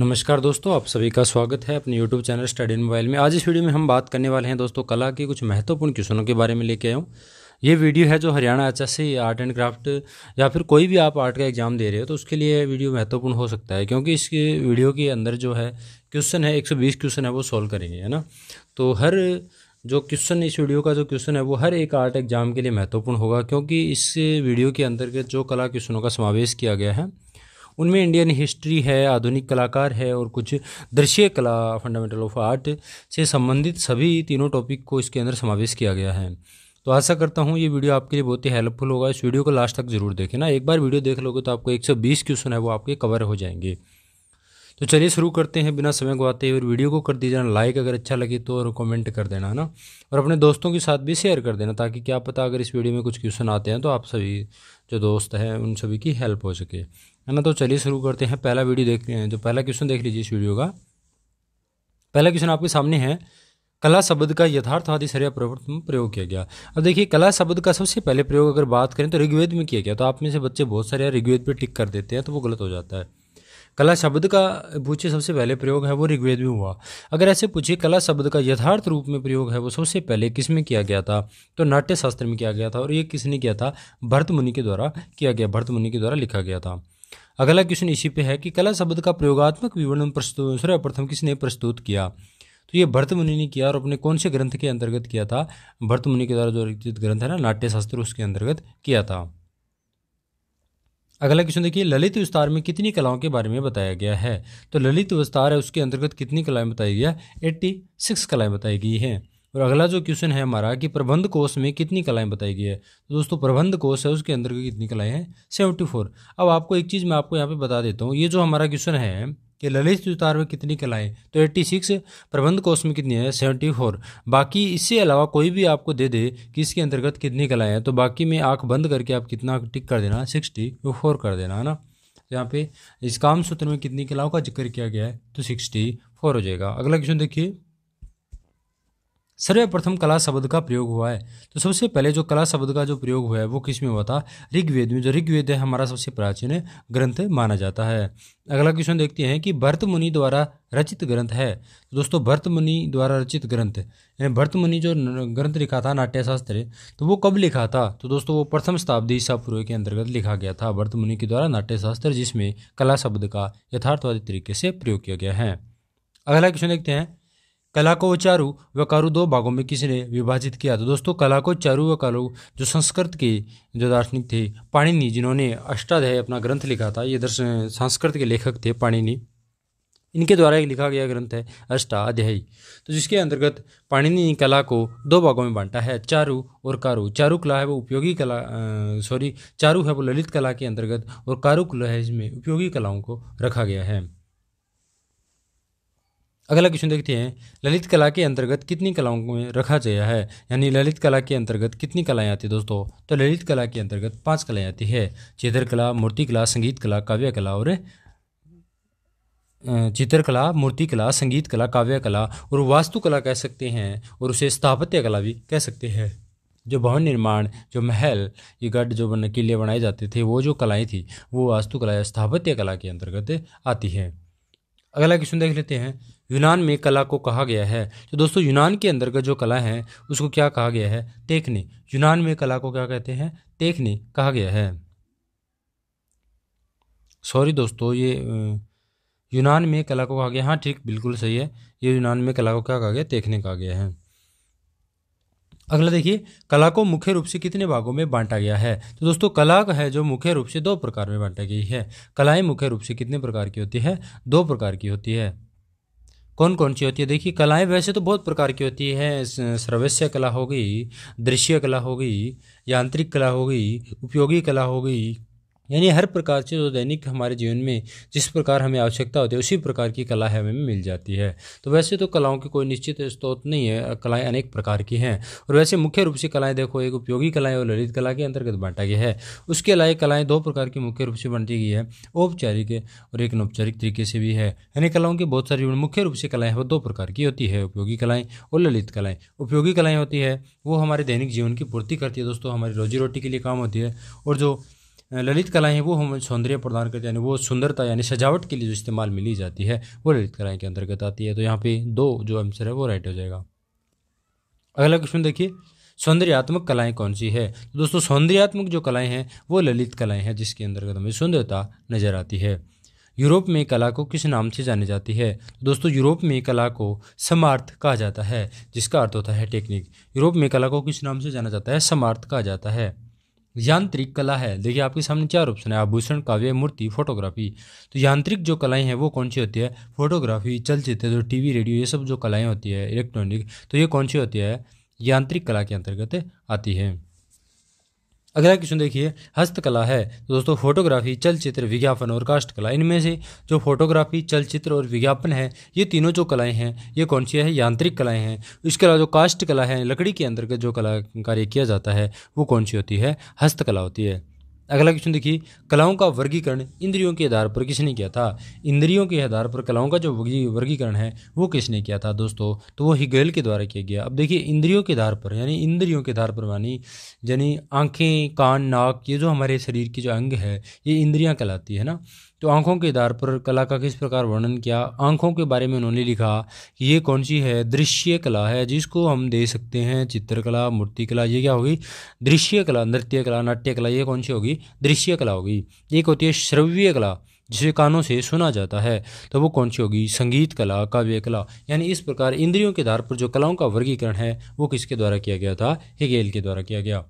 नमस्कार दोस्तों आप सभी का स्वागत है अपने YouTube चैनल स्टडी मोबाइल में आज इस वीडियो में हम बात करने वाले हैं दोस्तों कला के कुछ महत्वपूर्ण क्वेश्चनों के बारे में लेके आया हूँ ये वीडियो है जो Haryana H S art and craft या फिर कोई भी आप आर्ट का एग्ज़ाम दे रहे हो तो उसके लिए वीडियो महत्वपूर्ण हो सकता है क्योंकि इसके वीडियो के अंदर जो है क्वेश्चन है एक क्वेश्चन है वो सॉल्व करेंगे है ना तो हर जो क्वेश्चन इस वीडियो का जो क्वेश्चन है वो हर एक आर्ट एग्ज़ाम के लिए महत्वपूर्ण होगा क्योंकि इस वीडियो के अंतर्गत जो कला क्वेश्चनों का समावेश किया गया है उनमें इंडियन हिस्ट्री है आधुनिक कलाकार है और कुछ दृश्य कला फंडामेंटल ऑफ आर्ट से संबंधित सभी तीनों टॉपिक को इसके अंदर समावेश किया गया है तो आशा करता हूँ ये वीडियो आपके लिए बहुत ही हेल्पफुल होगा इस वीडियो को लास्ट तक जरूर देखें ना एक बार वीडियो देख लोगे तो आपको 120 क्वेश्चन है वो आपके कवर हो जाएंगे तो चलिए शुरू करते हैं बिना समय गुवाते हुए वीडियो को कर दीजिए लाइक अगर अच्छा लगे तो और कमेंट कर देना है ना और अपने दोस्तों के साथ भी शेयर कर देना ताकि क्या पता अगर इस वीडियो में कुछ क्वेश्चन आते हैं तो आप सभी जो दोस्त हैं उन सभी की हेल्प हो सके है ना तो चलिए शुरू करते हैं पहला वीडियो देखते हैं जो पहला क्वेश्चन देख लीजिए इस वीडियो का पहला क्वेश्चन आपके सामने है कला शब्द का यथार्थवादी सर्या प्रवर्तन प्रयोग किया गया अब देखिए कला शब्द का सबसे पहले प्रयोग अगर बात करें तो ऋग्वेद में किया गया तो आप में से बच्चे बहुत सारे ऋग्वेद पर टिक कर देते हैं तो वो गलत हो जाता है कला शब्द का पूछे सबसे पहले प्रयोग है वो ऋग्वेद में हुआ अगर ऐसे पूछे कला शब्द का यथार्थ रूप में प्रयोग है वो सबसे पहले किस में किया गया था तो नाट्य शास्त्र में किया गया था और ये किसने किया था भरत मुनि के द्वारा किया गया भरत मुनि के द्वारा लिखा गया था अगला क्वेश्चन इसी पे है कि कला शब्द का प्रयोगात्मक विवरण प्रस्तुत सर्वप्रथम किसने प्रस्तुत किया तो ये भरत मुनि ने किया और अपने कौन से ग्रंथ के अंतर्गत किया था भरत मुनि के द्वारा जो रचित ग्रंथ है ना नाट्यशास्त्र उसके अंतर्गत किया था अगला क्वेश्चन देखिए ललित विस्तार में कितनी कलाओं के बारे में बताया गया है तो ललित विस्तार है उसके अंतर्गत कितनी कलाएं बताई गई है एट्टी सिक्स कलाएं बताई गई हैं और अगला जो क्वेश्चन है हमारा कि प्रबंध कोष में कितनी कलाएं बताई गई है तो दोस्तों प्रबंध कोष है उसके अंतर्गत कितनी कलाएं हैं सेवेंटी फोर अब आपको एक चीज़ मैं आपको यहाँ पर बता देता हूँ ये जो हमारा क्वेश्चन है कि ललित सुतार में कितनी कलाएं तो 86 प्रबंध कोष में कितनी है 74 बाकी इससे अलावा कोई भी आपको दे दे कि इसके अंतर्गत कितनी कलाएं हैं तो बाकी में आंख बंद करके आप कितना टिक कर देना 64 कर देना है ना यहाँ पे इस काम सूत्र में कितनी कलाओं का जिक्र किया गया है तो 64 हो जाएगा अगला क्वेश्चन देखिए सर्वप्रथम कला शब्द का प्रयोग हुआ है तो सबसे पहले जो कला शब्द का जो प्रयोग हुआ है वो किस में हुआ था ऋग्वेद में जो ऋग्वेद है हमारा सबसे प्राचीन ग्रंथ माना जाता है अगला क्वेश्चन देखते हैं कि भरत मुनि द्वारा रचित ग्रंथ है तो दोस्तों भरत मुनि द्वारा रचित ग्रंथ यानी भरत मुनि जो ग्रंथ लिखा था नाट्यशास्त्र तो वो कब लिखा था तो दोस्तों वो प्रथम शताब्दी ईसा पूर्व के अंतर्गत लिखा गया था भरत मुनि के द्वारा नाट्यशास्त्र जिसमें कला शब्द का यथार्थवादी तरीके से प्रयोग किया गया है अगला क्वेश्चन देखते हैं कला को चारू व कारु दो भागों में किसी ने विभाजित किया तो दोस्तों कला को चारु व कारु जो संस्कृत के जो दार्शनिक थे पाणिनि जिन्होंने अष्टाध्याय अपना ग्रंथ लिखा था ये दर्शन संस्कृत के लेखक थे पाणिनि इनके द्वारा एक लिखा गया ग्रंथ है अष्टाध्यायी तो जिसके अंतर्गत पाणिनि ने कला को दो भागों में बांटा है चारू और कारु चारु कला है वो उपयोगी कला सॉरी चारु है वो ललित कला के अंतर्गत और कारु कला है इसमें उपयोगी कलाओं को रखा गया है अगला क्वेश्चन देखते हैं ललित कला के अंतर्गत कितनी कलाओं में रखा गया है यानी ललित कला के अंतर्गत कितनी कलाएं आती है दोस्तों तो ललित कला के अंतर्गत पांच कलाएं आती है चित्रकला मूर्तिकला मूर्ति कला संगीत कला काव्य कला और चित्रकला मूर्ति कला संगीत कला काव्य कला और वास्तुकला कह सकते हैं और उसे स्थापत्य कला भी कह सकते हैं जो भवन निर्माण जो महल ये गढ़ जो बन किले बनाए जाते थे वो जो कलाएँ थी वो वास्तुकला या स्थापत्य कला के अंतर्गत आती है अगला क्वेश्चन देख लेते हैं यूनान में कला को कहा गया है तो दोस्तों यूनान के का जो कला है उसको क्या कहा गया है टेकने यूनान में कला को क्या कहते हैं टेकने कहा गया है सॉरी दोस्तों ये यूनान में कला को कहा गया हाँ ठीक बिल्कुल सही है ये यूनान में कला को क्या कहा गया देखने कहा गया है अगला देखिए कला को मुख्य रूप से कितने भागों में बांटा गया है तो दोस्तों कला है जो मुख्य रूप से दो प्रकार में बांटा गई है कलाएं मुख्य रूप से कितने प्रकार की होती है दो प्रकार की होती है कौन कौन सी होती है देखिए कलाएं वैसे तो बहुत प्रकार की होती है सर्वस्य कला हो गई दृश्य कला हो गई यांत्रिक कला हो गई उपयोगी कला हो गई यानी हर प्रकार से जो दैनिक हमारे जीवन में जिस प्रकार हमें आवश्यकता होती है उसी प्रकार की कला हमें मिल जाती है तो वैसे तो कलाओं के कोई निश्चित स्त्रोत नहीं है कलाएं अनेक प्रकार की हैं और वैसे मुख्य रूप से कलाएं देखो एक उपयोगी कलाएं और ललित कला के अंतर्गत बांटा गया है उसके अलावा कलाएँ दो प्रकार की मुख्य रूप से बांटी गई है औपचारिक और एक अनौपचारिक तरीके से भी है यानी कलाओं की बहुत सारी मुख्य रूप से कलाएँ वो दो प्रकार की होती है उपयोगी कलाएँ और ललित कलाएँ उपयोगी कलाएँ होती है वो हमारे दैनिक जीवन की पूर्ति करती है दोस्तों हमारी रोजी रोटी के लिए काम होती है और जो ललित कलाएँ हैं वो हम सौंदर्य प्रदान करते हैं वो सुंदरता यानी सजावट के लिए जो इस्तेमाल में ली जाती है वो ललित कलाएँ के अंतर्गत आती है तो यहाँ पे दो जो आंसर है वो राइट हो जाएगा अगला क्वेश्चन देखिए सौंदर्यात्मक कलाएं कौन सी है तो दोस्तों सौंदर्यात्मक जो कलाएं हैं वो ललित कलाएं हैं जिसके अंतर्गत हमें सुंदरता नजर आती है यूरोप में कला को किस नाम से जानी जाती है तो दोस्तों यूरोप में कला को समार्थ कहा जाता है जिसका अर्थ होता है टेक्निक यूरोप में कला को किस नाम से जाना जाता है समार्थ कहा जाता है यांत्रिक कला है देखिए आपके सामने चार ऑप्शन है आभूषण काव्य मूर्ति फोटोग्राफी तो यांत्रिक जो कलाएं हैं वो कौन सी होती है फोटोग्राफी चलचित्र जो टीवी रेडियो ये सब जो कलाएं होती है इलेक्ट्रॉनिक तो ये कौन सी होती है यांत्रिक कला के अंतर्गत आती है अगला क्वेश्चन देखिए हस्तकला है तो दोस्तों फोटोग्राफी चलचित्र विज्ञापन और काष्ठकला इनमें से जो फोटोग्राफी चलचित्र और विज्ञापन है ये तीनों जो कलाएं हैं ये कौन सी है यांत्रिक कलाएं हैं इसके अलावा जो काष्ठकला है लकड़ी के अंतर्गत जो कला कार्य किया जाता है वो कौन सी होती है हस्तकला होती है अगला क्वेश्चन देखिए कलाओं का वर्गीकरण इंद्रियों के आधार पर किसने किया था इंद्रियों के आधार पर कलाओं का जो वर्गीकरण है वो किसने किया था दोस्तों तो वो हिगेल के द्वारा किया गया अब देखिए इंद्रियों के आधार पर यानी इंद्रियों के आधार पर मानी यानी आंखें कान नाक ये जो हमारे शरीर के जो अंग है ये इंद्रियाँ कहलाती है ना तो आंखों के आधार पर कला का किस प्रकार वर्णन किया आँखों के बारे में उन्होंने लिखा कि ये कौन सी है दृश्य कला है जिसको हम दे सकते हैं चित्रकला मूर्तिकला ये क्या होगी दृश्य कला नृत्य कला नाट्य कला ये कौन सी होगी दृश्य कला होगी एक होती है श्रव्य कला जिसे कानों से सुना जाता है तो वो कौन सी होगी संगीत कला काव्य कला यानी इस प्रकार इंद्रियों के आधार पर जो कलाओं का वर्गीकरण है वो किसके द्वारा किया गया था हेगेल के द्वारा किया गया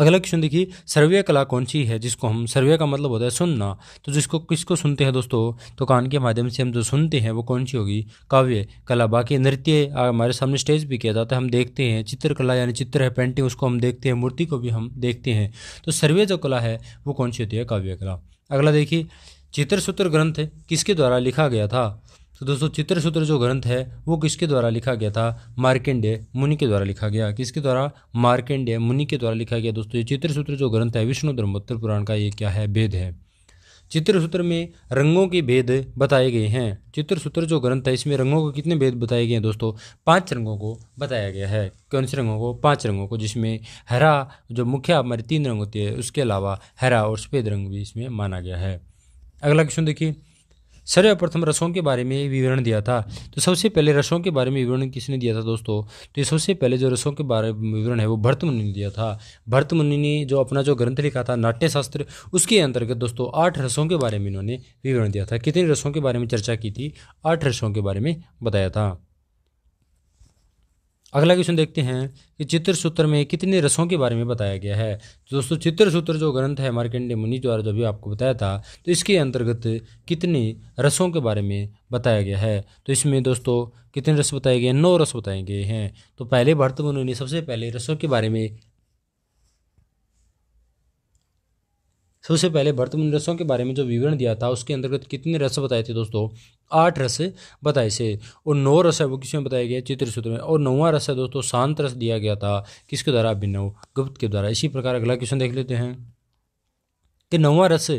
अगला क्वेश्चन देखिए सर्वे कला कौन सी है जिसको हम सर्वे का मतलब होता है सुनना तो जिसको किसको सुनते हैं दोस्तों तो कान के माध्यम से हम जो सुनते हैं वो कौन सी होगी काव्य कला बाकी नृत्य हमारे सामने स्टेज भी किया जाता है हम देखते हैं चित्रकला यानी चित्र है पेंटिंग उसको हम देखते हैं मूर्ति को भी हम देखते हैं तो सर्वे जो कला है वो कौन सी होती है काव्य कला अगला देखिए चित्र सूत्र ग्रंथ किसके द्वारा लिखा गया था तो दोस्तों चित्र सूत्र जो ग्रंथ है वो किसके द्वारा लिखा गया था मार्केंडे मुनि के द्वारा लिखा गया किसके द्वारा मार्केंडे मुनि के द्वारा लिखा गया दोस्तों ये चित्र सूत्र जो ग्रंथ है विष्णु धर्मोत्तर पुराण का ये क्या है भेद है चित्र सूत्र में रंगों के भेद बताए गए हैं चित्र सूत्र जो ग्रंथ है इसमें रंगों के कितने भेद बताए गए हैं दोस्तों पांच रंगों को बताया गया है कौन से रंगों को पांच रंगों को जिसमें हरा जो मुख्य हमारे तीन रंग होते हैं उसके अलावा हरा और सफ़ेद रंग भी इसमें माना गया है अगला क्वेश्चन देखिए सर्वप्रथम रसों के बारे में विवरण दिया था तो सबसे पहले रसों के बारे में विवरण किसने दिया था दोस्तों तो ये सबसे पहले जो रसों के बारे में विवरण है वो भरत मुनि ने दिया था भरत मुनि ने जो अपना जो ग्रंथ लिखा था नाट्यशास्त्र उसके अंतर्गत दोस्तों आठ रसों के बारे में इन्होंने विवरण दिया था कितनी रसों के बारे में चर्चा की थी आठ रसों के बारे में बताया था अगला क्वेश्चन देखते हैं कि चित्र सूत्र में कितने रसों के बारे में बताया गया है दोस्तों चित्र सूत्र जो ग्रंथ है मार्केंडे मुनि द्वारा जो भी आपको बताया था तो इसके अंतर्गत कितने रसों के बारे में बताया गया है तो इसमें दोस्तों कितने रस बताए गए नौ रस बताए गए हैं तो पहले भरतमुनि ने सबसे पहले रसों के बारे में सबसे पहले वर्तमान रसों के बारे में जो विवरण दिया था उसके अंतर्गत कितने रस बताए थे दोस्तों आठ रस बताए थे और नौ रस है वो किसमें बताया गया चित्र सूत्र में और नौवा रस है दोस्तों शांत रस दिया गया था किसके द्वारा अभिनव गुप्त के द्वारा इसी प्रकार अगला क्वेश्चन देख लेते हैं कि नौवा रस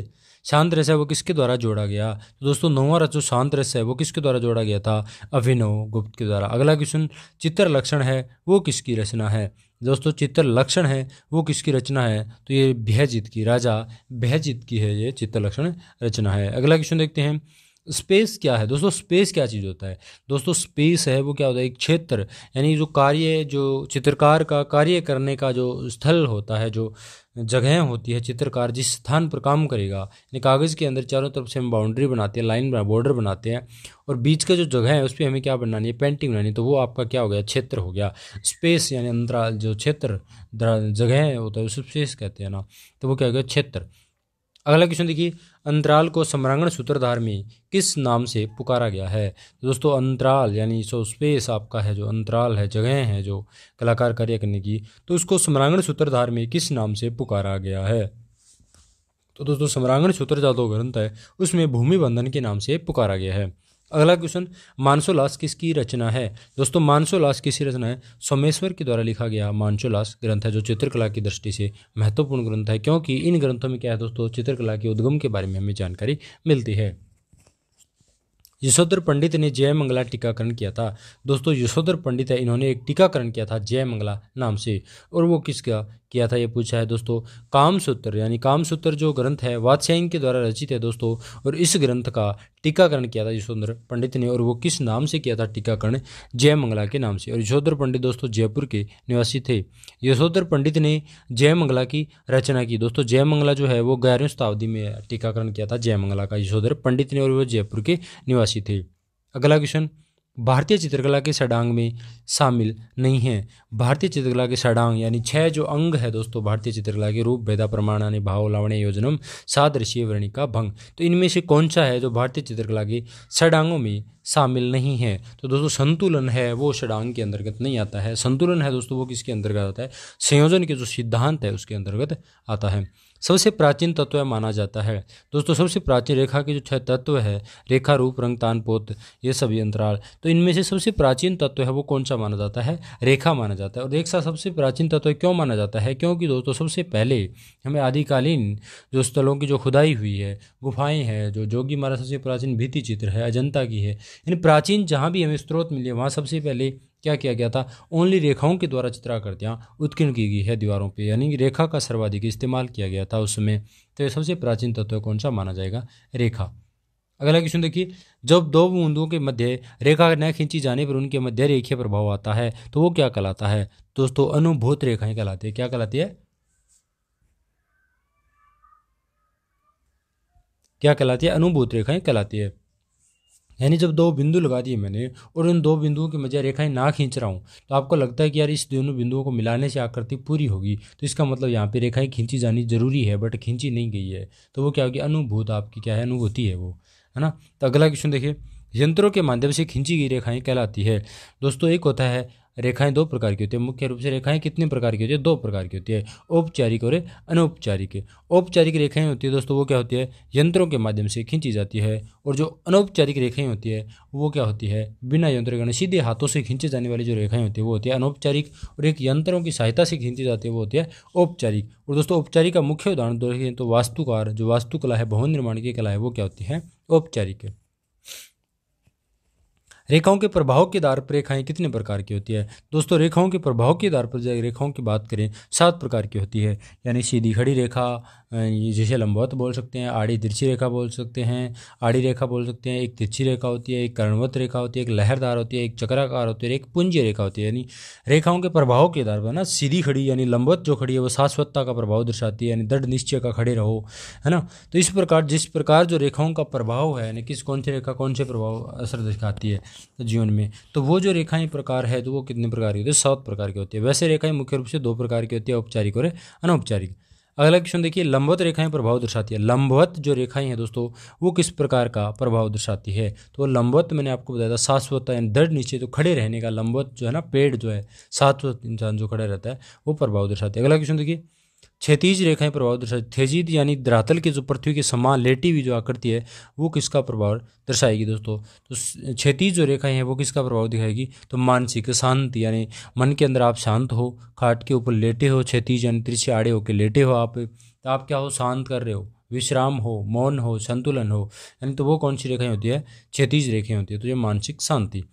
शांत रस है वो किसके द्वारा जोड़ा गया तो दोस्तों नौवा रस जो शांत रस है वो किसके द्वारा जोड़ा गया था अभिनव गुप्त के द्वारा अगला क्वेश्चन चित्र लक्षण है वो किसकी रचना है दोस्तों चित्र लक्षण है वो किसकी रचना है तो ये भयजीत की राजा भयजीत की है ये चित्र लक्षण रचना है अगला क्वेश्चन देखते हैं स्पेस क्या है दोस्तों स्पेस क्या चीज़ होता है दोस्तों स्पेस है वो क्या होता है एक क्षेत्र यानी जो कार्य जो चित्रकार का कार्य करने का जो स्थल होता है जो जगह होती है चित्रकार जिस स्थान पर काम करेगा यानी कागज़ के अंदर चारों तरफ से हम बाउंड्री बनाते हैं लाइन बॉर्डर बनाते हैं और बीच का जो जगह है उस पर हमें क्या बनानी है पेंटिंग बनानी तो वो आपका क्या हो गया क्षेत्र हो गया स्पेस यानी अंतराल जो क्षेत्र जगह होता है उस स्पेस कहते हैं ना तो वो क्या हो गया क्षेत्र अगला क्वेश्चन देखिए अंतराल को सम्रांगण सूत्रधार में किस नाम से पुकारा गया है दोस्तों अंतराल यानी सो स्पेस आपका है जो अंतराल है जगह है जो कलाकार कार्य करने की तो उसको सम्रांगण सूत्रधार में किस नाम से पुकारा गया है तो दोस्तों सम्रांगण सूत्र जो ग्रंथ है उसमें भूमि बंधन के नाम से पुकारा गया है अगला क्वेश्चन मानसोलास किसकी रचना है दोस्तों मानसोलास किसकी रचना है सोमेश्वर के द्वारा लिखा गया मानसोलास ग्रंथ है जो चित्रकला की दृष्टि से महत्वपूर्ण ग्रंथ है क्योंकि इन ग्रंथों में क्या है दोस्तों चित्रकला के उद्गम के बारे में हमें जानकारी मिलती है यशोधर पंडित ने जय मंगला टीकाकरण किया था दोस्तों यशोधर पंडित है इन्होंने एक टीकाकरण किया था जय मंगला नाम से और वो किसका किया था ये पूछा है दोस्तों कामसूत्र यानी कामसूत्र जो ग्रंथ है वात्स्यायन के द्वारा रचित है दोस्तों और इस ग्रंथ का टीकाकरण किया था यशोधर पंडित ने और वो किस नाम से किया था टीकाकरण जय मंगला के नाम से और यशोधर पंडित दोस्तों जयपुर के निवासी थे यशोधर पंडित ने जय मंगला की रचना की दोस्तों जय मंगला जो है वो ग्यारहवीं शताब्दी में टीकाकरण किया था जय मंगला का यशोधर पंडित ने और वो जयपुर के निवासी प्रत्याशी थे अगला क्वेश्चन भारतीय चित्रकला के षडांग में शामिल नहीं है भारतीय चित्रकला के षडांग यानी छह जो अंग है दोस्तों भारतीय चित्रकला के रूप भेदा यानी भाव लावण्य योजनम सादृशीय वर्णिका भंग तो इनमें से कौन सा है जो भारतीय चित्रकला के षडांगों में शामिल नहीं है तो दोस्तों संतुलन है वो षडांग के अंतर्गत नहीं आता है संतुलन है दोस्तों वो किसके अंतर्गत आता है संयोजन के जो सिद्धांत है उसके अंतर्गत आता है सबसे प्राचीन तत्व माना जाता है दोस्तों सबसे प्राचीन रेखा के जो छह तत्व है रेखा रूप रंग तान पोत ये सभी अंतराल तो इनमें से सबसे प्राचीन तत्व है वो कौन सा माना जाता है रेखा माना जाता है और रेखा सबसे प्राचीन तत्व क्यों माना जाता है क्योंकि दोस्तों सबसे पहले हमें आदिकालीन जो स्थलों की जो खुदाई हुई है गुफाएं हैं जो जोगी महाराज सबसे प्राचीन भित्ति चित्र है अजंता की है इन प्राचीन जहाँ भी हमें स्रोत मिले वहाँ सबसे पहले क्या किया गया था ओनली रेखाओं के द्वारा चित्राकृतियाँ उत्कीर्ण की गई है दीवारों पर यानी रेखा का सर्वाधिक इस्तेमाल किया गया था उसमें तो यह सबसे प्राचीन तत्व कौन सा माना जाएगा रेखा अगला क्वेश्चन देखिए जब दो बूंदों के मध्य रेखा न खींची जाने पर उनके मध्य रेखीय प्रभाव आता है तो वो क्या कहलाता है दोस्तों अनुभूत रेखाएं कहलाती है क्या कहलाती है क्या कहलाती है अनुभूत रेखाएं कहलाती है यानी जब दो बिंदु लगा दिए मैंने और उन दो बिंदुओं की मजा रेखाएं ना खींच रहा हूँ तो आपको लगता है कि यार इस दोनों बिंदुओं को मिलाने से आकृति पूरी होगी तो इसका मतलब यहाँ पर रेखाएँ खींची जानी जरूरी है बट खींची नहीं गई है तो वो क्या होगी अनुभूत आपकी क्या है अनुभूति है वो है ना तो अगला क्वेश्चन देखिए यंत्रों के माध्यम से खींची गई रेखाएं कहलाती है दोस्तों एक होता है रेखाएं दो प्रकार की होती है मुख्य रूप से रेखाएं कितने प्रकार की होती है दो प्रकार की होती है औपचारिक और अनौपचारिक औपचारिक रेखाएं होती है दोस्तों वो क्या होती है यंत्रों के माध्यम से खींची जाती है और जो अनौपचारिक रेखाएं होती है वो क्या होती है बिना यंत्र के सीधे हाथों से खींचे जाने वाली जो रेखाएं होती है वो होती है अनौपचारिक और एक यंत्रों की सहायता से खींची जाती है वो होती है औपचारिक और दोस्तों औपचारिक का मुख्य उदाहरण देखें तो वास्तुकार जो वास्तुकला है भवन निर्माण की कला है वो क्या होती है औपचारिक है रेखाओं के प्रभाव के आधार पर रेखाएं कितने प्रकार की होती है दोस्तों रेखाओं के प्रभाव के आधार पर जब रेखाओं की बात करें सात प्रकार की होती है यानी सीधी खड़ी रेखा जिसे लंबवत बोल सकते हैं आड़ी तिरछी रेखा बोल सकते हैं आड़ी रेखा बोल सकते हैं एक तिरछी रेखा होती है एक कर्णवत रेखा होती है एक लहरदार होती है एक चक्राकार होती है एक पुंज रेखा होती है यानी रेखाओं के प्रभाव के आधार पर ना सीधी खड़ी यानी लंबवत जो खड़ी है वो शाश्वतता का प्रभाव दर्शाती है यानी दृढ़ निश्चय का खड़े रहो है ना तो इस प्रकार जिस प्रकार जो रेखाओं का प्रभाव है यानी किस कौन सी रेखा कौन से प्रभाव असर दिखाती है जीवन में तो वो जो रेखाएं प्रकार है तो वो कितने प्रकार की होती है सात प्रकार की होती है वैसे रेखाएं मुख्य रूप से दो प्रकार की होती है औपचारिक और अनौपचारिक अगला क्वेश्चन देखिए लंबवत रेखाएं प्रभाव दर्शाती है लंबवत जो रेखाएं हैं दोस्तों वो किस प्रकार का प्रभाव दर्शाती है तो लंबवत मैंने आपको बताया था शाश्वत यानी दृढ़ नीचे तो खड़े रहने का लंबवत जो है ना पेड़ जो है शाश्वत इंसान जो खड़ा रहता है वो प्रभाव दर्शाती है अगला क्वेश्चन देखिए क्षतिज रेखाएं प्रभाव दर्शाती थेजिद यानी धरातल के जो पृथ्वी के समान लेटी हुई जो आकृति है वो किसका प्रभाव दर्शाएगी दोस्तों तो क्षतिज जो रेखाएं हैं वो किसका प्रभाव दिखाएगी तो मानसिक शांति यानी मन के अंदर आप शांत हो खाट के ऊपर लेटे हो क्षतिज यानी तिरछे आड़े होकर लेटे हो आप तो आप क्या हो शांत कर रहे हो विश्राम हो मौन हो संतुलन हो यानी तो वो कौन सी रेखाएं होती है क्षतिज रेखाएं होती है तो ये मानसिक शांति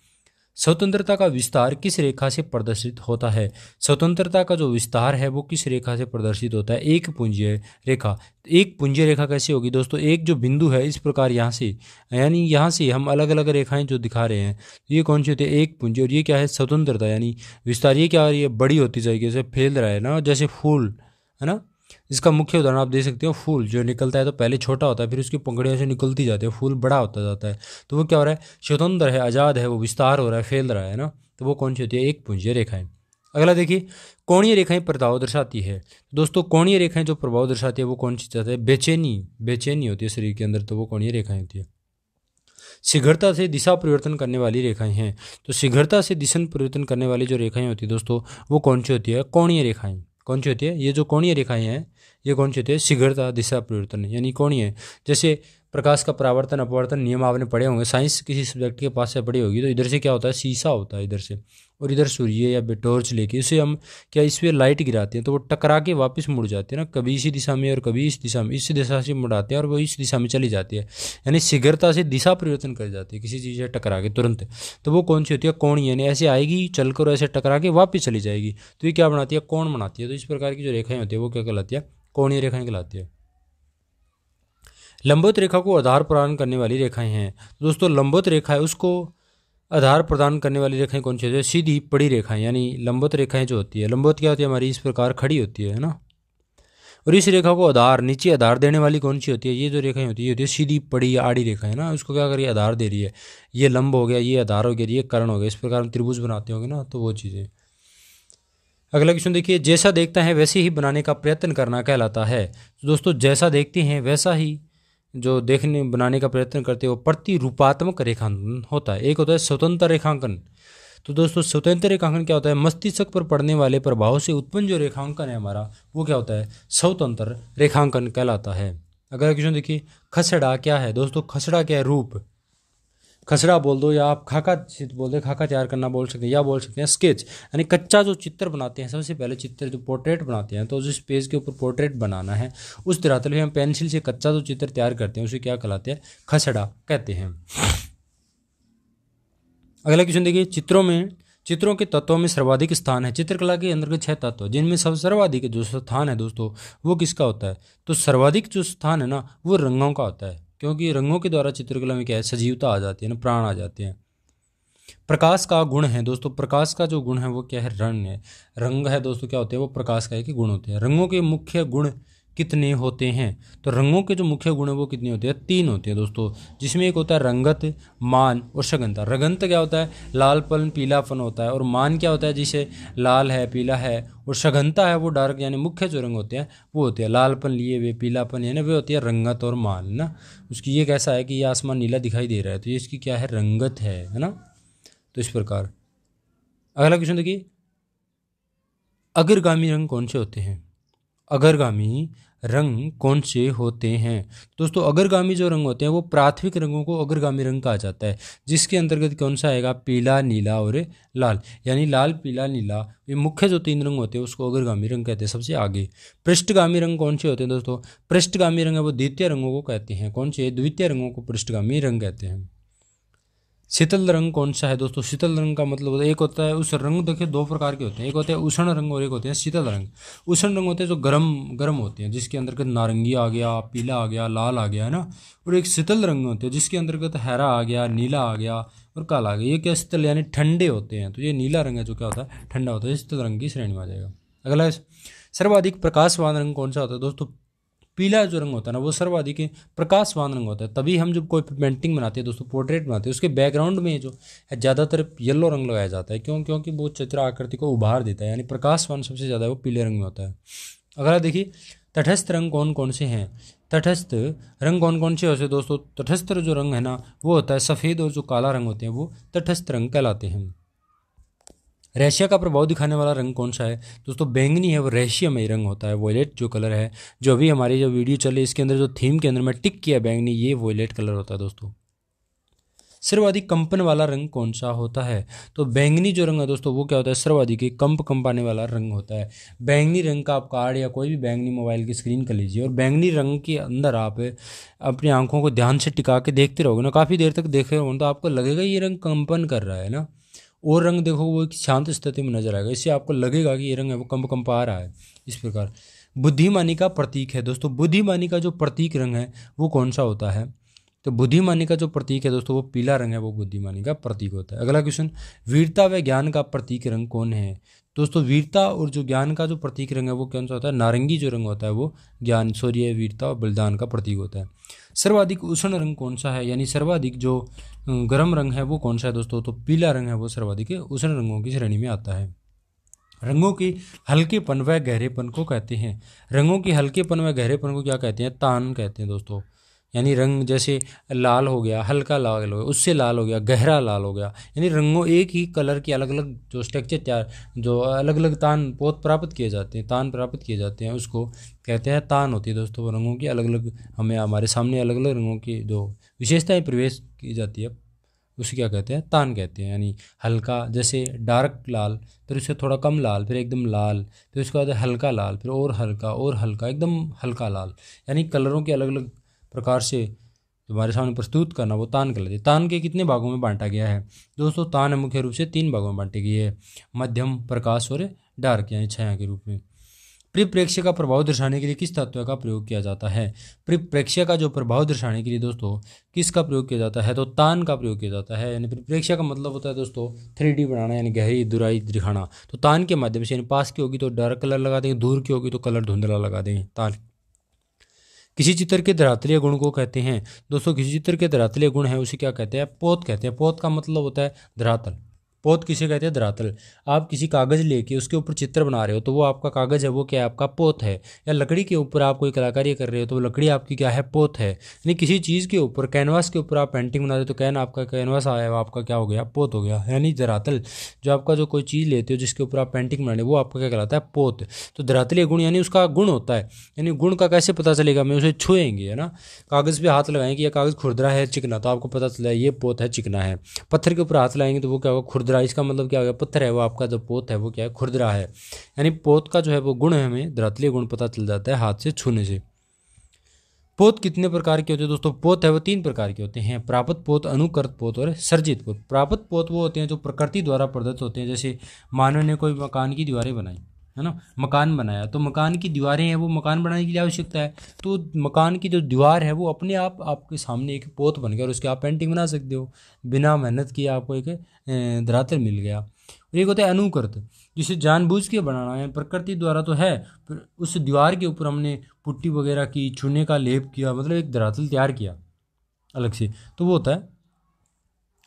स्वतंत्रता का विस्तार किस रेखा से प्रदर्शित होता है स्वतंत्रता का जो विस्तार है वो किस रेखा से प्रदर्शित होता है एक पुंजीय रेखा एक पुंजीय रेखा कैसी होगी दोस्तों एक जो बिंदु है इस प्रकार यहाँ से यानी यहाँ से हम अलग अलग रेखाएं जो दिखा रहे हैं ये कौन सी होती है एक पुंजी और ये क्या है स्वतंत्रता यानी विस्तार ये क्या ये बड़ी होती जाएगी जैसे फैल रहा है ना जैसे फूल है ना इसका मुख्य उदाहरण आप देख सकते हो फूल जो निकलता है तो पहले छोटा होता है फिर उसकी पंखड़ियों से निकलती जाती है फूल बड़ा होता जाता है तो वो क्या हो रहा है स्वतंत्र है आज़ाद है वो विस्तार हो रहा है फैल रहा है ना तो वो कौन सी होती है एक पुंजीय रेखाएं अगला देखिए कोणीय रेखाएं प्रभाव दर्शाती है दोस्तों कोणीय रेखाएं जो प्रभाव दर्शाती है वो कौन सी जाता है बेचैनी बेचैनी होती है शरीर के अंदर तो वो कोणीय रेखाएं होती है शीघ्रता से दिशा परिवर्तन करने वाली रेखाएं हैं तो शीघ्रता से दिशा परिवर्तन करने वाली जो रेखाएं होती है दोस्तों वो कौन सी होती है कोणीय रेखाएं कौन सी होती है ये जो कोणीय रेखाएं हैं ये कौन सी होती है शीघ्रता दिशा परिवर्तन यानी कोणीय जैसे प्रकाश का परावर्तन अपवर्तन नियम आपने पढ़े होंगे साइंस किसी सब्जेक्ट के पास से पढ़ी होगी तो इधर से क्या होता है सीसा होता है इधर से और इधर सूर्य या बेटॉर्च लेके उसे हम क्या इस पर लाइट गिराते हैं तो वो टकरा के वापस मुड़ जाते हैं ना कभी इसी दिशा में और कभी इस दिशा में इस दिशा से मुड़ाते हैं और वो इस दिशा में चली जाती है यानी शीघ्रता से दिशा परिवर्तन कर जाती है किसी चीज़ से टकरा के तुरंत तो वो कौन सी होती है कौन यानी ऐसे आएगी चलकर ऐसे टकरा के वापस चली जाएगी तो ये क्या बनाती है कौन बनाती है तो इस प्रकार की जो रेखाएँ होती है वो क्या कहलाती है कोणीय रेखाएँ कहलाती है लंबोत रेखा को आधार प्रदान करने वाली रेखाएं हैं तो दोस्तों लंबोत रेखा है उसको आधार प्रदान करने वाली रेखाएं कौन सी होती है सीधी पड़ी रेखाएं यानी लंबवत रेखाएं जो होती है लंबवत क्या होती है हमारी इस प्रकार खड़ी होती है ना और इस रेखा को आधार नीचे आधार देने वाली कौन सी होती है ये जो रेखाएं होती है ये होती है सीधी पड़ी आड़ी रेखा है ना उसको क्या करिए आधार दे रही है ये लंब हो गया ये आधार हो गया ये करण हो गया इस प्रकार हम त्रिभुज बनाते होंगे ना तो वो चीज़ें अगला क्वेश्चन देखिए जैसा देखता है वैसे ही बनाने का प्रयत्न करना कहलाता है तो दोस्तों जैसा देखते हैं वैसा ही जो देखने बनाने का प्रयत्न करते हो प्रतिरूपात्मक रेखांकन होता है एक होता है स्वतंत्र रेखांकन तो दोस्तों स्वतंत्र रेखांकन क्या होता है मस्तिष्क पर पड़ने वाले प्रभाव से उत्पन्न जो रेखांकन है हमारा वो क्या होता है स्वतंत्र रेखांकन कहलाता है अगला क्वेश्चन देखिए खसड़ा क्या है दोस्तों खसड़ा क्या है रूप खसरा बोल दो या आप खाका चित्र बोल दो खाका तैयार करना बोल सकते हैं या बोल सकते हैं स्केच यानी कच्चा जो चित्र बनाते हैं सबसे पहले चित्र जो पोर्ट्रेट बनाते हैं तो जिस पेज के ऊपर पोर्ट्रेट बनाना है उस धरातल में हम पेंसिल से कच्चा जो चित्र तैयार करते हैं उसे क्या कहलाते हैं खसड़ा कहते हैं अगला क्वेश्चन देखिए चित्रों में चित्रों के तत्वों में सर्वाधिक स्थान है चित्रकला के अंदर के छह तत्व जिनमें सब सर्वाधिक जो स्थान है दोस्तों वो किसका होता है तो सर्वाधिक जो स्थान है ना वो रंगों का होता है क्योंकि रंगों के द्वारा चित्रकला में क्या है सजीवता आ जाती है ना प्राण आ जाते हैं प्रकाश का गुण है दोस्तों प्रकाश का जो गुण है वो क्या है रंग है रंग है दोस्तों क्या होते हैं वो प्रकाश का एक गुण होते हैं रंगों के मुख्य गुण कितने होते हैं तो रंगों के जो मुख्य गुण हैं वो कितने होते हैं तीन होते हैं दोस्तों जिसमें एक होता है रंगत मान और शगनता रंगत क्या होता है लालपन पीलापन होता है और मान क्या होता है जिसे लाल है पीला है और सघनता है वो डार्क यानी मुख्य जो रंग होते हैं वो होते हैं लालपन लिए हुए पीलापन यानी वे होती है रंगत और मान ना उसकी ये कैसा है कि ये आसमान नीला दिखाई दे रहा है तो ये इसकी क्या है रंगत है है ना तो इस प्रकार अगला क्वेश्चन देखिए अग्रगामी रंग कौन से होते हैं अगरगामी रंग कौन से होते हैं दोस्तों अगरगामी जो रंग होते हैं वो प्राथमिक रंगों को अगरगामी रंग कहा जाता है जिसके अंतर्गत कौन सा आएगा पीला नीला और लाल यानी लाल पीला नीला ये मुख्य जो तीन रंग होते हैं उसको अगरगामी रंग कहते हैं सबसे आगे पृष्ठगामी रंग कौन से होते हैं दोस्तों पृष्ठगामी रंग है वो द्वितीय रंगों को कहते हैं कौन से द्वितीय रंगों को पृष्ठगामी रंग कहते हैं शीतल रंग कौन सा है दोस्तों शीतल रंग का मतलब होता है एक होता है उस रंग देखिए दो प्रकार के होते हैं एक होते हैं उष्ण रंग और एक होते हैं शीतल रंग उष्ण रंग होते हैं जो गर्म गर्म होते हैं जिसके अंतर्गत नारंगी आ गया पीला आ गया लाल आ गया है ना और एक शीतल रंग होते हैं जिसके अंतर्गत हरा आ गया नीला आ गया और काला आ गया ये क्या शीतल यानी ठंडे होते हैं तो ये नीला रंग है जो क्या होता है ठंडा होता है शीतल रंग की श्रेणी में आ जाएगा अगला सर्वाधिक प्रकाशवान रंग कौन सा होता है दोस्तों पीला जो रंग होता है ना वो सर्वाधिक प्रकाशवान रंग होता है तभी हम जब कोई पेंटिंग बनाते हैं दोस्तों पोर्ट्रेट बनाते हैं उसके बैकग्राउंड में जो है ज़्यादातर येलो रंग लगाया जाता है क्यों क्योंकि वो चित्र आकृति को उभार देता है यानी प्रकाशवान सबसे ज़्यादा वो पीले रंग में होता है अगला देखिए तटस्थ रंग कौन कौन से हैं तटस्थ रंग कौन कौन से होते हैं दोस्तों तटस्थ जो रंग है ना वो होता है सफ़ेद और जो काला रंग होते हैं वो तटस्थ रंग कहलाते हैं रेशिया का प्रभाव दिखाने वाला रंग कौन सा है दोस्तों बैंगनी है वो रेशिया में ही रंग होता है वॉयलेट जो कलर है जो अभी हमारी जो वीडियो चले इसके अंदर जो थीम के अंदर मैं टिक किया बैंगनी ये वॉयलेट कलर होता है दोस्तों सर्वाधिक कंपन वाला रंग कौन सा होता है तो बैंगनी जो रंग है दोस्तों वो क्या होता है सर्वाधिक कंप कंपाने वाला रंग होता है बैंगनी रंग का आप कार्ड या कोई भी बैंगनी मोबाइल की स्क्रीन कर लीजिए और बैंगनी रंग के अंदर आप अपनी आंखों को ध्यान से टिका के देखते रहोगे ना काफ़ी देर तक देखे हो तो आपको लगेगा ये रंग कंपन कर रहा है ना और रंग देखो वो एक शांत स्थिति में नजर आएगा इससे आपको लगेगा कि ये रंग है वो कम कम पा रहा है इस प्रकार बुद्धिमानी का प्रतीक है दोस्तों बुद्धिमानी का जो प्रतीक रंग है वो कौन सा होता है तो बुद्धिमानी का जो प्रतीक है दोस्तों वो पीला रंग है वो बुद्धिमानी का प्रतीक होता है अगला क्वेश्चन वीरता व ज्ञान का प्रतीक रंग कौन है दोस्तों वीरता और जो ज्ञान का जो प्रतीक रंग है वो कौन सा होता है नारंगी जो रंग होता है वो ज्ञान सौर्य वीरता और बलिदान का प्रतीक होता है सर्वाधिक उष्ण रंग कौन सा है यानी सर्वाधिक जो गर्म रंग है वो कौन सा है दोस्तों तो पीला रंग है वो सर्वाधिक उष्ण रंगों की श्रेणी में आता है रंगों के हल्केपन व गहरेपन को कहते हैं रंगों के हल्केपन व गहरेपन को क्या कहते हैं तान कहते हैं दोस्तों यानी रंग जैसे लाल हो गया हल्का लाल हो गया उससे लाल हो गया गहरा लाल हो गया यानी रंगों एक ही कलर के अलग अलग जो स्ट्रक्चर तैयार जो अलग अलग तान पोत प्राप्त किए जाते हैं तान प्राप्त किए जाते हैं उसको कहते हैं तान होती है दोस्तों रंगों की अलग अलग हमें हमारे सामने अलग अलग रंगों की जो विशेषताएँ प्रवेश की जाती है उसे क्या कहते हैं तान कहते हैं यानी हल्का जैसे डार्क लाल फिर उससे थोड़ा कम लाल फिर एकदम लाल फिर उसके बाद हल्का लाल फिर और हल्का और हल्का एकदम हल्का लाल यानी कलरों के अलग अलग प्रकार से तुम्हारे सामने प्रस्तुत करना वो तान कहलाते हैं तान के कितने भागों में बांटा गया है दोस्तों तान मुख्य रूप से तीन भागों में बांटी गई है मध्यम प्रकाश और डार्क यानी छाया के रूप में परिप्रेक्ष्य का प्रभाव दर्शाने के लिए किस तत्व का प्रयोग किया जाता है परिप्रेक्ष्य का जो प्रभाव दर्शाने के लिए दोस्तों किसका प्रयोग किया जाता है तो तान का प्रयोग किया जाता है यानी परिप्रेक्ष्य का मतलब होता है दोस्तों थ्री बनाना यानी गहरी दुराई दिखाना तो तान के माध्यम से यानी पास की होगी तो डार्क कलर लगा देंगे दूर की होगी तो कलर धुंधला लगा देंगे तान किसी चित्र के धरातलीय गुण को कहते हैं दोस्तों किसी चित्र के धरातलीय गुण है उसे क्या कहते हैं पोत कहते हैं पोत का मतलब होता है धरातल पोत किसे कहते हैं दरातल आप किसी कागज़ लेके उसके ऊपर चित्र बना रहे हो तो वो आपका कागज़ है वो क्या है आपका पोत है या लकड़ी के ऊपर आप कोई कलाकारी कर रहे हो तो वो लकड़ी आपकी क्या है पोत है यानी किसी चीज़ के ऊपर कैनवास के ऊपर आप पेंटिंग बना रहे हो तो कैन आपका कैनवास आया है आपका क्या हो गया पोत हो गया यानी दरातल जो आपका जो कोई चीज़ लेते हो जिसके ऊपर आप पेंटिंग बना रहे वो आपका क्या कहलाता है पोत तो दरातली गुण यानी उसका गुण होता है यानी गुण का कैसे पता चलेगा मैं उसे छुएंगे है ना कागज़ पर हाथ लगाएंगे या कागज़ खुरदरा है चिकना तो आपको पता चला ये पोत है चिकना है पत्थर के ऊपर हाथ लगाएंगे तो वो क्या होगा खुरदरा खुरदरा इसका मतलब क्या हो गया पत्थर है वो आपका जो पोत है वो क्या है खुदरा है यानी पोत का जो है वो गुण है हमें धरातलीय गुण पता चल जाता है हाथ से छूने से पोत कितने प्रकार के होते हैं दोस्तों पोत है वो तीन प्रकार के होते हैं प्राप्त पोत अनुकृत पोत और सर्जित पोत प्राप्त पोत वो होते हैं जो प्रकृति द्वारा प्रदत्त होते हैं जैसे मानव ने कोई मकान की दीवारें बनाई है ना मकान बनाया तो मकान की दीवारें हैं वो मकान बनाने के लिए आवश्यकता है तो मकान की जो दीवार है वो अपने आप आपके सामने एक पोत बन गया और उसके आप पेंटिंग बना सकते हो बिना मेहनत किए आपको एक धरातल मिल गया और एक होता है अनुकृत जिसे जानबूझ के बनाना है प्रकृति द्वारा तो है पर उस दीवार के ऊपर हमने पुट्टी वगैरह की चूने का लेप किया मतलब एक धरातल तैयार किया अलग से तो वो होता है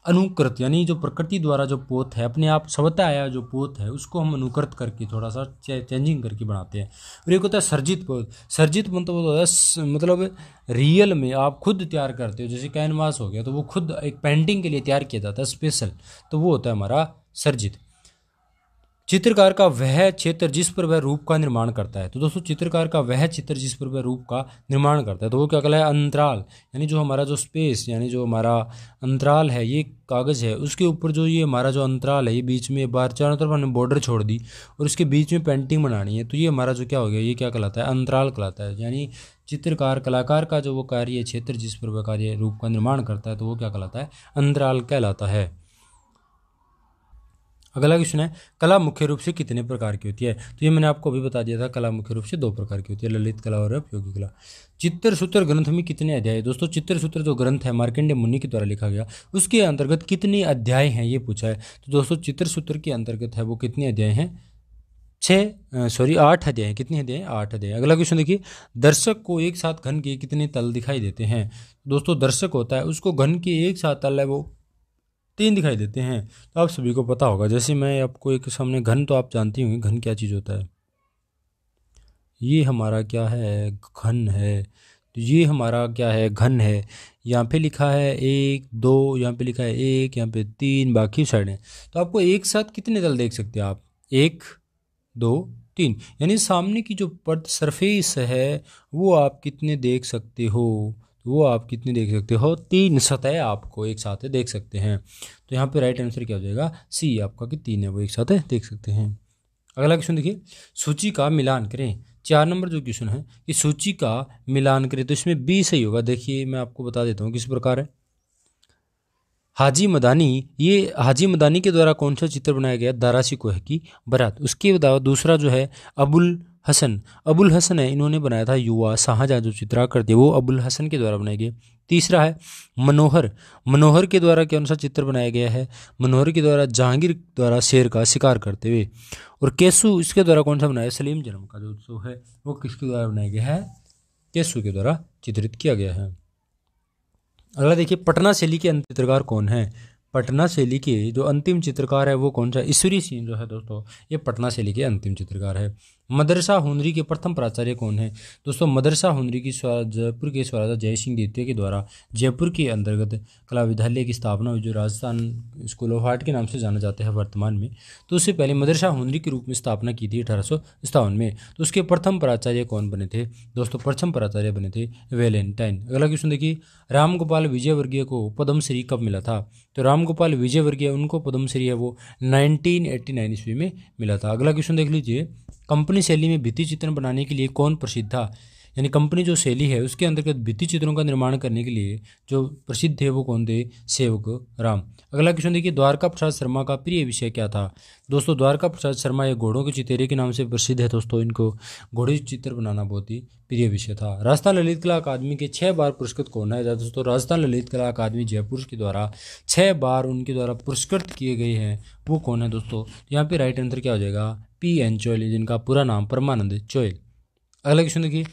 अनुकृत यानी जो प्रकृति द्वारा जो पोत है अपने आप क्षमता आया जो पोत है उसको हम अनुकृत करके थोड़ा सा चेंजिंग करके बनाते हैं और एक होता है सर्जित पोत सर्जित मतलब होता है मतलब रियल में आप खुद तैयार करते हो जैसे कैनवास हो गया तो वो खुद एक पेंटिंग के लिए तैयार किया जाता है स्पेशल तो वो होता है हमारा सर्जित चित्रकार का वह क्षेत्र जिस पर वह रूप का निर्माण करता है तो दोस्तों चित्रकार का वह चित्र जिस पर वह रूप का निर्माण करता है तो वो क्या कहला है अंतराल यानी जो हमारा जो स्पेस यानी जो हमारा अंतराल है ये कागज़ है उसके ऊपर जो ये हमारा जो अंतराल है ये बीच में एक बार चारों तरफ हमने बॉर्डर छोड़ दी और उसके बीच में पेंटिंग बनानी है तो ये हमारा जो क्या हो गया ये क्या कहलाता है अंतराल कहलाता है यानी चित्रकार कलाकार का जो वो कार्य क्षेत्र जिस पर वह कार्य रूप का निर्माण करता है तो वो क्या कहलाता है अंतराल कहलाता है अगला क्वेश्चन है कला मुख्य रूप से कितने प्रकार की होती है तो ये मैंने आपको अभी बता दिया था कला मुख्य रूप से दो प्रकार की होती है ललित कला और उपयोगी कला चित्र सूत्र ग्रंथ में कितने अध्याय दोस्तों चित्र सूत्र जो ग्रंथ है मार्केंडे मुनि के द्वारा लिखा गया उसके अंतर्गत कितने अध्याय हैं ये पूछा है तो दोस्तों चित्र सूत्र के अंतर्गत है वो कितने अध्याय हैं छः सॉरी आठ अध्याय हैं कितने अध्याय आठ अध्याय अगला क्वेश्चन देखिए दर्शक को एक साथ घन के कितने तल दिखाई देते हैं दोस्तों दर्शक होता है उसको घन के एक साथ तल है वो तीन दिखाई देते हैं तो आप सभी को पता होगा जैसे मैं आपको एक सामने घन तो आप जानती होंगी घन क्या चीज़ होता है ये हमारा क्या है घन है तो ये हमारा क्या है घन है यहाँ पे लिखा है एक दो यहाँ पे लिखा है एक यहाँ पे तीन बाकी साइड तो आपको एक साथ कितने दल देख सकते हैं आप एक दो तीन यानी सामने की जो पर्द सरफेस है वो आप कितने देख सकते हो वो आप कितनी देख सकते हो तीन सतह आपको एक साथ देख सकते हैं तो यहाँ पे राइट आंसर क्या हो जाएगा सी आपका कि तीन है वो एक साथ देख सकते हैं अगला क्वेश्चन देखिए सूची का मिलान करें चार नंबर जो क्वेश्चन है कि सूची का मिलान करें तो इसमें बी सही होगा देखिए मैं आपको बता देता हूँ किस प्रकार है हाजी मदानी ये हाजी मदानी के द्वारा कौन सा चित्र बनाया गया दारा कोह की बरात उसके अलावा दूसरा जो है अबुल हसन अबुल हसन है इन्होंने बनाया था युवा शाहजहाँ जो चित्राकर थे वो अबुल हसन के द्वारा बनाए गए तीसरा है मनोहर मनोहर के द्वारा के अनुसार चित्र बनाया गया है मनोहर के द्वारा जहांगीर द्वारा शेर का शिकार करते हुए और केसु इसके द्वारा कौन सा बनाया सलीम जन्म का जो उत्सव है वो किसके द्वारा बनाया गया है केसु के द्वारा चित्रित किया गया है अगला देखिए पटना शैली के अंत चित्रकार कौन है पटना शैली के जो अंतिम चित्रकार है वो कौन सा ईश्वरी सिंह जो है दोस्तों ये पटना शैली के अंतिम चित्रकार है मदरसा हुनरी के प्रथम प्राचार्य कौन है दोस्तों मदरसा हुनरी की जयपुर के स्वराजा जय सिंह द्वितीय के द्वारा जयपुर के अंतर्गत कला विद्यालय की स्थापना हुई जो राजस्थान स्कूल ऑफ आर्ट के नाम से जाना जाता है वर्तमान में तो उससे पहले मदरसा हुनरी के रूप में स्थापना की थी अठारह में तो उसके प्रथम प्राचार्य कौन बने थे दोस्तों प्रथम प्राचार्य बने थे वेलेंटाइन अगला क्वेश्चन देखिए रामगोपाल विजयवर्गीय को पद्मश्री कब मिला था तो रामगोपाल विजयवर्गीय उनको पद्मश्री है वो नाइनटीन एट्टी ईस्वी में मिला था अगला क्वेश्चन देख लीजिए कंपनी शैली में भित्ति चित्रण बनाने के लिए कौन प्रसिद्ध था यानी कंपनी जो शैली है उसके अंतर्गत भित्ति चित्रों का निर्माण करने के लिए जो प्रसिद्ध है वो कौन थे सेवक राम अगला क्वेश्चन देखिए द्वारका प्रसाद शर्मा का प्रिय विषय क्या था दोस्तों द्वारका प्रसाद शर्मा ये घोड़ों के चितेरे के नाम से प्रसिद्ध है दोस्तों इनको घोड़े चित्र बनाना बहुत ही प्रिय विषय था राजस्थान ललित कला अकादमी के छः बार पुरस्कृत कौन है दोस्तों राजस्थान ललित कला अकादमी जयपुर के द्वारा छः बार उनके द्वारा पुरस्कृत किए गए हैं वो कौन है दोस्तों यहाँ पे राइट आंसर क्या हो जाएगा पी एन चोयल जिनका पूरा नाम परमानंद चोयल अगला क्वेश्चन देखिए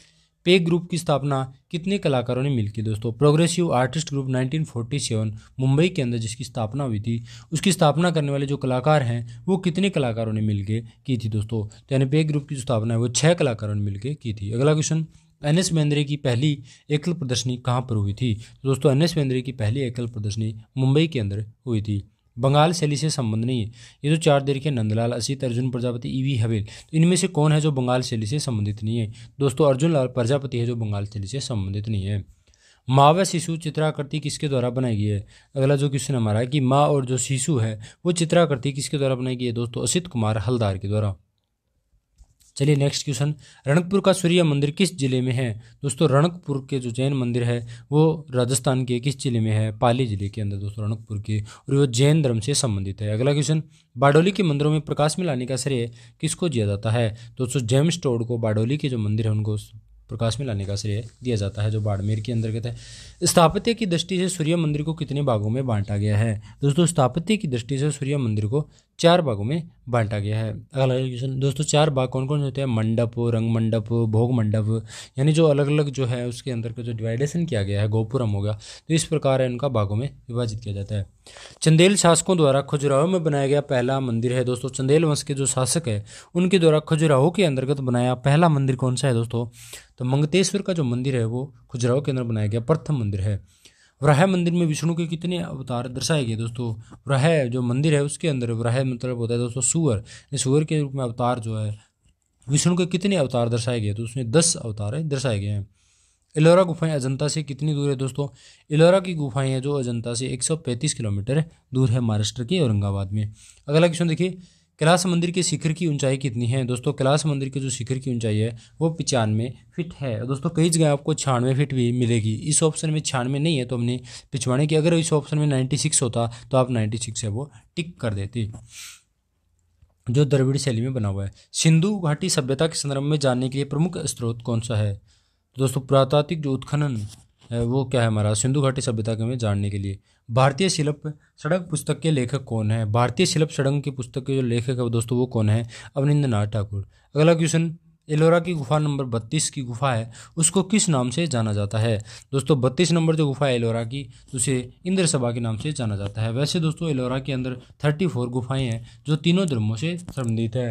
पे ग्रुप की स्थापना कितने कलाकारों ने मिलकर दोस्तों प्रोग्रेसिव आर्टिस्ट ग्रुप 1947 मुंबई के अंदर जिसकी स्थापना हुई थी उसकी स्थापना करने वाले जो कलाकार हैं वो कितने कलाकारों ने मिलकर की थी दोस्तों तो यानी पे ग्रुप की जो स्थापना है वो छः कलाकारों ने मिलकर की थी अगला क्वेश्चन एन एस बेंद्रे की पहली एकल प्रदर्शनी कहाँ पर हुई थी दोस्तों एन एस बेंद्रे की पहली एकल प्रदर्शनी मुंबई के अंदर हुई थी बंगाल शैली से संबंध नहीं है ये जो तो चार देर के नंदलाल असित अर्जुन प्रजापति ईवी हवेल तो इनमें से कौन है जो बंगाल शैली से संबंधित नहीं है दोस्तों अर्जुन लाल प्रजापति है जो बंगाल शैली से संबंधित नहीं है माँ व शिशु चित्राकृति किसके द्वारा बनाई गई है अगला जो क्वेश्चन हमारा है कि माँ और जो शिशु है वो चित्राकृति किसके द्वारा बनाई गई है दोस्तों असित कुमार हलदार के द्वारा चलिए नेक्स्ट क्वेश्चन रणकपुर का सूर्य मंदिर किस जिले में है दोस्तों रणकपुर के जो जैन मंदिर है वो राजस्थान के किस जिले में है पाली जिले के अंदर दोस्तों रणकपुर के और वो जैन धर्म से संबंधित है अगला क्वेश्चन बारडोली के मंदिरों में प्रकाश में लाने का श्रेय किसको दिया जाता है दोस्तों जेम्स टोड को बारडोली के जो मंदिर है उनको प्रकाश में लाने का श्रेय दिया जाता है जो बाड़मेर के अंतर्गत है स्थापत्य की दृष्टि से सूर्य मंदिर को कितने भागों में बांटा गया है दोस्तों स्थापत्य की दृष्टि से सूर्य मंदिर को चार भागों में बांटा गया है अगला क्वेश्चन दोस्तों चार भाग कौन कौन से होते हैं मंडप रंग मंडप भोग मंडप यानी जो अलग अलग जो है उसके अंदर का जो डिवाइडेशन किया गया है गोपुरम हो गया तो इस प्रकार है उनका भागों में विभाजित किया जाता है चंदेल शासकों द्वारा खजुराहो में बनाया गया पहला मंदिर है दोस्तों चंदेल वंश के जो शासक है उनके द्वारा खजुराहो के अंतर्गत बनाया पहला मंदिर कौन सा है दोस्तों तो मंगतेश्वर का जो मंदिर है वो खजुराहो के अंदर बनाया गया प्रथम मंदिर है वराह मंदिर में विष्णु के कितने अवतार दर्शाए गए दोस्तों वराह जो मंदिर है उसके अंदर वराह मतलब होता है दोस्तों सूअर सूअर के रूप में अवतार जो है विष्णु के कितने अवतार दर्शाए गए तो उसमें दस अवतार दर्शाए गए हैं एलोरा गुफाएं अजंता से कितनी दूर है दोस्तों एलोरा की गुफाएं हैं जो अजंता से 135 किलोमीटर दूर है महाराष्ट्र के औरंगाबाद में अगला क्वेश्चन देखिए कैलाश मंदिर के शिखर की ऊंचाई कितनी है दोस्तों कैलाश मंदिर के जो शिखर की ऊंचाई है वो पचानवे फिट है दोस्तों कई जगह आपको छियानवे फिट भी मिलेगी इस ऑप्शन में छियानवे नहीं है तो हमने पिछवाने की अगर इस ऑप्शन में नाइन्टी सिक्स होता तो आप नाइन्टी सिक्स है वो टिक कर देते जो द्रविड़ शैली में बना हुआ है सिंधु घाटी सभ्यता के संदर्भ में जानने के लिए प्रमुख स्रोत कौन सा है दोस्तों पुरातात्विक जो उत्खनन है वो क्या है हमारा सिंधु घाटी सभ्यता के में जानने के लिए भारतीय शिल्प सड़क पुस्तक के लेखक कौन है भारतीय शिल्प सड़क की पुस्तक के जो लेखक है दोस्तों वो कौन है नाथ ठाकुर अगला क्वेश्चन एलोरा की गुफा नंबर बत्तीस की गुफा है उसको किस नाम से जाना जाता है दोस्तों बत्तीस नंबर जो गुफा है एलोरा की उसे इंद्र सभा के नाम से जाना जाता है वैसे दोस्तों एलोरा के अंदर थर्टी फोर गुफाएँ हैं जो तीनों धर्मों से संबंधित है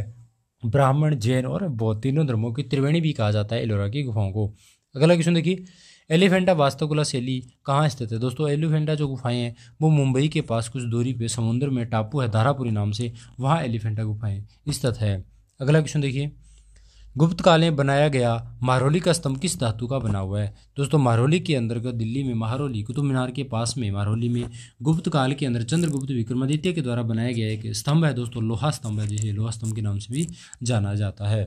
ब्राह्मण जैन और बौद्ध तीनों धर्मों की त्रिवेणी भी कहा जाता है एलोरा की गुफाओं को अगला क्वेश्चन देखिए एलिफेंटा वास्तुकला शैली कहाँ स्थित है दोस्तों एलिफेंटा जो गुफाएं हैं वो मुंबई के पास कुछ दूरी पे समुद्र में टापू है धारापुरी नाम से वहाँ एलिफेंटा गुफाएं स्थित है अगला क्वेश्चन देखिए गुप्त काल में बनाया गया माहरौली का स्तंभ किस धातु का बना हुआ है दोस्तों माहरौली के अंतर्गत दिल्ली में माहरौली कुतुब मीनार के पास में माहरौली में गुप्त काल के अंदर चंद्रगुप्त विक्रमादित्य के द्वारा बनाया गया एक स्तंभ है दोस्तों लोहा स्तंभ है जिसे लोहा स्तंभ के नाम से भी जाना जाता है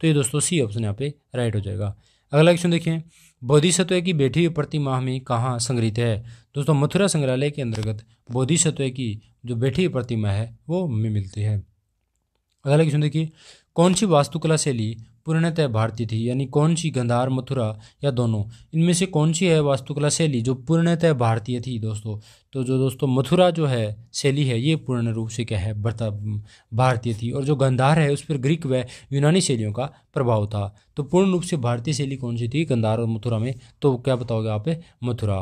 तो ये दोस्तों सी ऑप्शन यहाँ पे राइट हो जाएगा अगला क्वेश्चन देखें बोधिसत्व की बैठी हुई प्रतिमा में कहाँ संग्रहित है दोस्तों मथुरा संग्रहालय के अंतर्गत बोधिसत्व की जो बैठी हुई प्रतिमा है वो हमें मिलती है अगला क्वेश्चन देखिए कौन सी वास्तुकला शैली पूर्णतः भारतीय थी यानी कौन सी गंधार मथुरा या दोनों इनमें से कौन सी है वास्तुकला शैली जो पूर्णतः भारतीय थी दोस्तों तो जो दोस्तों मथुरा जो है शैली है ये पूर्ण रूप से क्या है भारतीय थी और जो गंधार है उस पर ग्रीक व यूनानी शैलियों का प्रभाव था तो पूर्ण रूप से भारतीय शैली कौन सी थी गंधार और मथुरा में तो क्या बताओगे आप मथुरा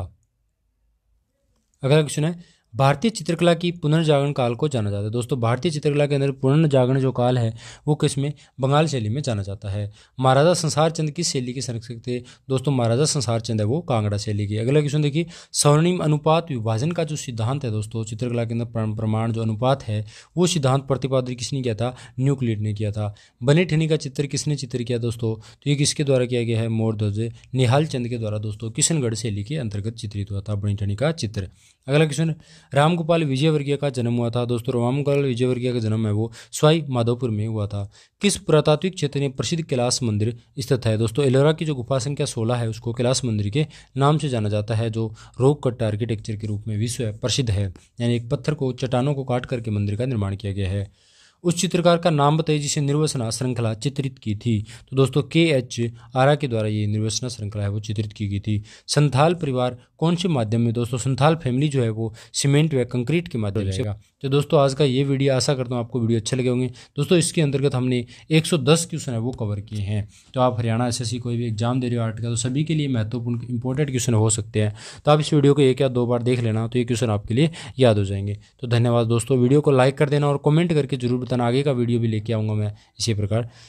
अगला क्वेश्चन है भारतीय चित्रकला की पुनर्जागरण काल को जाना जाता है दोस्तों भारतीय चित्रकला के अंदर पुनर्जागरण जो काल है वो किस में बंगाल शैली में जाना जाता है महाराजा संसार चंद किस शैली के संरक्षक थे दोस्तों महाराजा संसार चंद है वो कांगड़ा शैली की अगला क्वेश्चन देखिए स्वर्णिम अनुपात विभाजन का जो सिद्धांत है दोस्तों चित्रकला के अंदर प्रमाण जो अनुपात है वो सिद्धांत प्रतिपादन किसने किया था न्यूक्लिड ने किया था बने ठनी का चित्र किसने चित्र किया दोस्तों तो ये किसके द्वारा किया गया है मोर ध्वज निहाल चंद के द्वारा दोस्तों किशनगढ़ शैली के अंतर्गत चित्रित हुआ था बनी ठनी का चित्र अगला क्वेश्चन रामगोपाल विजयवर्गीय का जन्म हुआ था दोस्तों रामगोपाल विजयवर्गीय का जन्म है वो स्वाई माधोपुर में हुआ था किस पुरातात्विक क्षेत्र में प्रसिद्ध कैलाश मंदिर स्थित है दोस्तों एलोरा की जो गुफा संख्या सोलह है उसको कैलाश मंदिर के नाम से जाना जाता है जो रोग कट आर्किटेक्चर के रूप में विश्व प्रसिद्ध है यानी एक पत्थर को चट्टानों को काट करके मंदिर का निर्माण किया गया है उस चित्रकार का नाम बताइए जिसे निर्वसना श्रृंखला चित्रित की थी तो दोस्तों के एच आरा के द्वारा ये निर्वसना श्रृंखला है वो चित्रित की गई थी संथाल परिवार कौन से माध्यम में दोस्तों संथाल फैमिली जो है वो सीमेंट व कंक्रीट के माध्यम से तो दोस्तों आज का ये वीडियो आशा करता हूँ आपको वीडियो अच्छे लगे होंगे दोस्तों इसके अंतर्गत हमने 110 क्वेश्चन है वो कवर किए हैं तो आप हरियाणा एस कोई भी एग्जाम दे रहे हो आर्ट का तो सभी के लिए महत्वपूर्ण इंपॉर्टेंट क्वेश्चन हो सकते हैं तो आप इस वीडियो को एक या दो बार देख लेना तो ये क्वेश्चन आपके लिए याद हो जाएंगे तो धन्यवाद दोस्तों वीडियो को लाइक कर देना और कॉमेंट करके जरूर बताना आगे का वीडियो भी लेके आऊँगा मैं इसी प्रकार